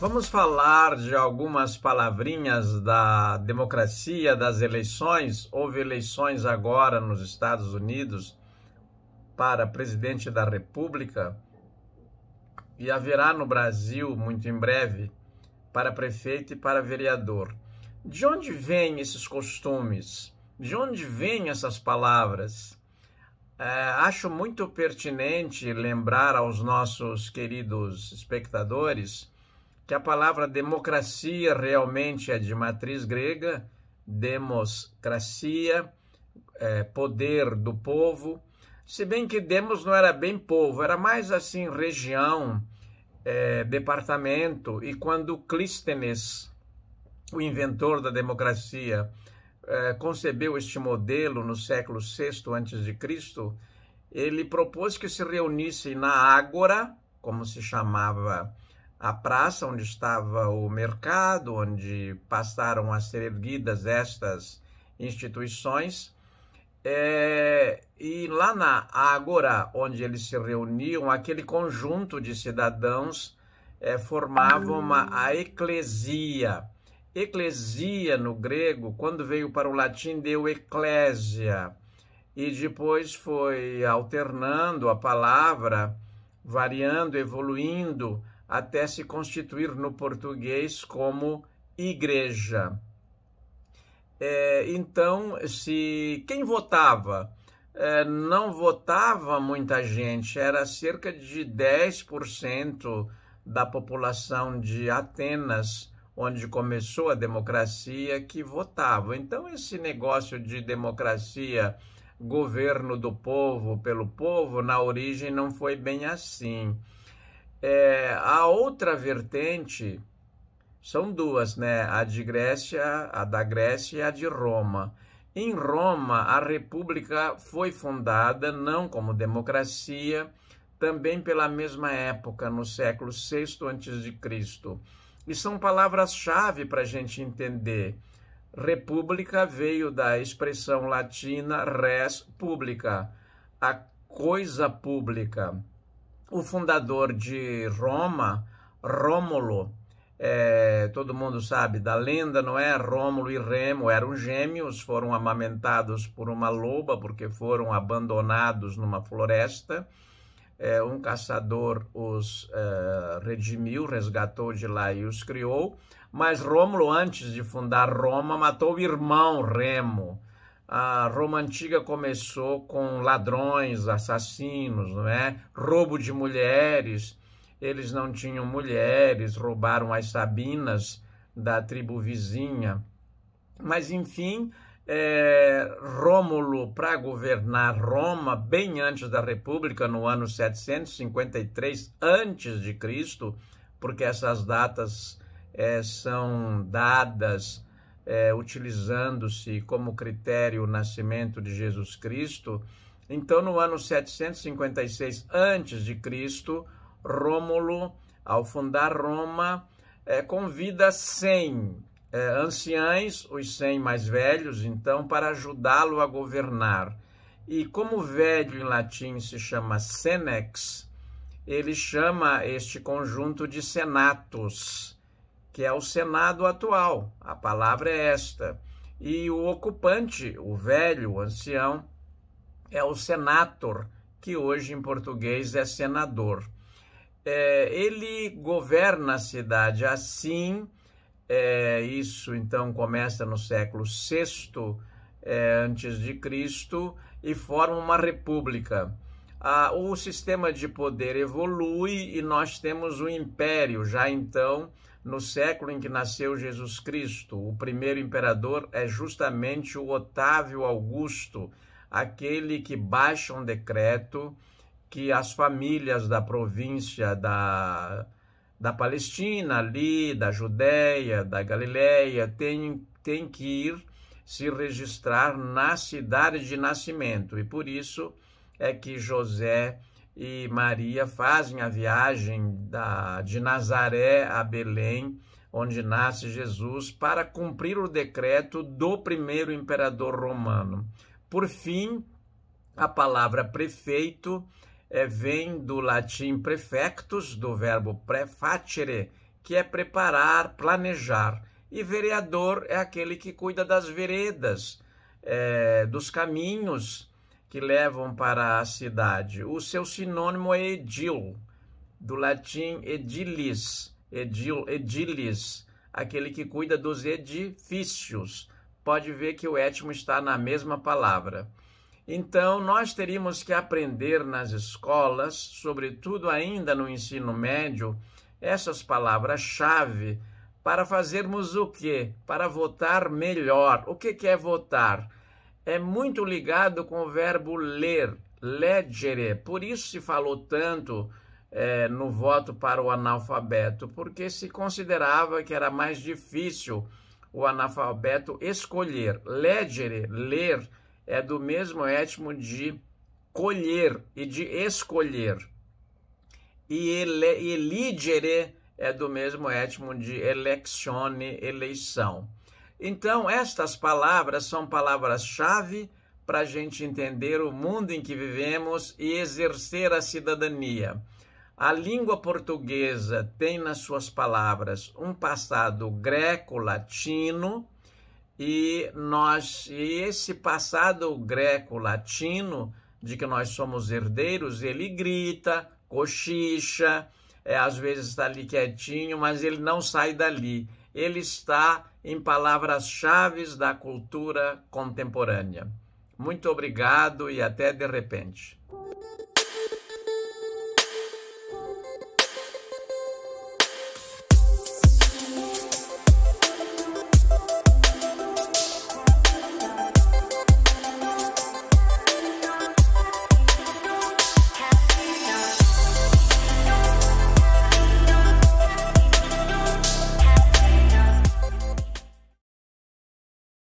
Vamos falar de algumas palavrinhas da democracia, das eleições. Houve eleições agora nos Estados Unidos para presidente da República e haverá no Brasil muito em breve para prefeito e para vereador. De onde vêm esses costumes? De onde vêm essas palavras? É, acho muito pertinente lembrar aos nossos queridos espectadores que a palavra democracia realmente é de matriz grega, democracia é, poder do povo, se bem que Demos não era bem povo, era mais assim região, é, departamento. E quando Clístenes, o inventor da democracia, é, concebeu este modelo no século VI a.C., ele propôs que se reunissem na Ágora, como se chamava a praça onde estava o mercado, onde passaram a ser erguidas estas instituições, é, e lá na Ágora, onde eles se reuniam, aquele conjunto de cidadãos é, formava uma, a eclesia. Eclesia, no grego, quando veio para o latim, deu eclésia. E depois foi alternando a palavra, variando, evoluindo, até se constituir no português como igreja. É, então, se quem votava é, não votava muita gente, era cerca de 10% da população de Atenas, onde começou a democracia, que votava. Então, esse negócio de democracia, governo do povo pelo povo, na origem não foi bem assim. É, a outra vertente são duas, né? A de Grécia, a da Grécia e a de Roma. Em Roma, a república foi fundada não como democracia, também pela mesma época, no século VI a.C. E são palavras-chave para a gente entender. República veio da expressão latina res publica, a coisa pública. O fundador de Roma, Rômulo, é, todo mundo sabe da lenda, não é? Rômulo e Remo eram gêmeos, foram amamentados por uma loba porque foram abandonados numa floresta. É, um caçador os é, redimiu, resgatou de lá e os criou. Mas Rômulo, antes de fundar Roma, matou o irmão Remo. A Roma antiga começou com ladrões, assassinos, não é? Roubo de mulheres eles não tinham mulheres, roubaram as Sabinas da tribo vizinha. Mas, enfim, é, Rômulo, para governar Roma, bem antes da República, no ano 753 antes de Cristo, porque essas datas é, são dadas é, utilizando-se como critério o nascimento de Jesus Cristo. Então, no ano 756 antes de Cristo, Rômulo, ao fundar Roma, é, convida 100 é, anciães, os 100 mais velhos, então, para ajudá-lo a governar. E como velho em latim se chama senex, ele chama este conjunto de senatos, que é o senado atual. A palavra é esta. E o ocupante, o velho, o ancião, é o senator, que hoje em português é senador é, ele governa a cidade assim, é, isso então começa no século VI é, antes de Cristo e forma uma república. Ah, o sistema de poder evolui e nós temos o um império já então no século em que nasceu Jesus Cristo. O primeiro imperador é justamente o Otávio Augusto, aquele que baixa um decreto que as famílias da província da, da Palestina, ali, da Judéia, da Galiléia, têm, tem que ir se registrar na cidade de nascimento. E por isso é que José e Maria fazem a viagem da, de Nazaré a Belém, onde nasce Jesus, para cumprir o decreto do primeiro imperador romano. Por fim, a palavra prefeito é, vem do latim prefectus, do verbo prefacere, que é preparar, planejar. E vereador é aquele que cuida das veredas, é, dos caminhos que levam para a cidade. O seu sinônimo é edil, do latim edilis, edil, edilis, aquele que cuida dos edifícios. Pode ver que o étimo está na mesma palavra. Então, nós teríamos que aprender nas escolas, sobretudo ainda no ensino médio, essas palavras-chave para fazermos o quê? Para votar melhor. O que, é votar? É muito ligado com o verbo ler, leggere. Por isso se falou tanto é, no voto para o analfabeto, porque se considerava que era mais difícil o analfabeto escolher. Leggere, ler é do mesmo etmo de colher e de escolher. E ele, eligere é do mesmo etmo de eleccione, eleição. Então, estas palavras são palavras-chave para a gente entender o mundo em que vivemos e exercer a cidadania. A língua portuguesa tem nas suas palavras um passado greco-latino, e nós e esse passado greco-latino de que nós somos herdeiros, ele grita, cochicha, é, às vezes está ali quietinho, mas ele não sai dali. Ele está em palavras-chave da cultura contemporânea. Muito obrigado e até de repente.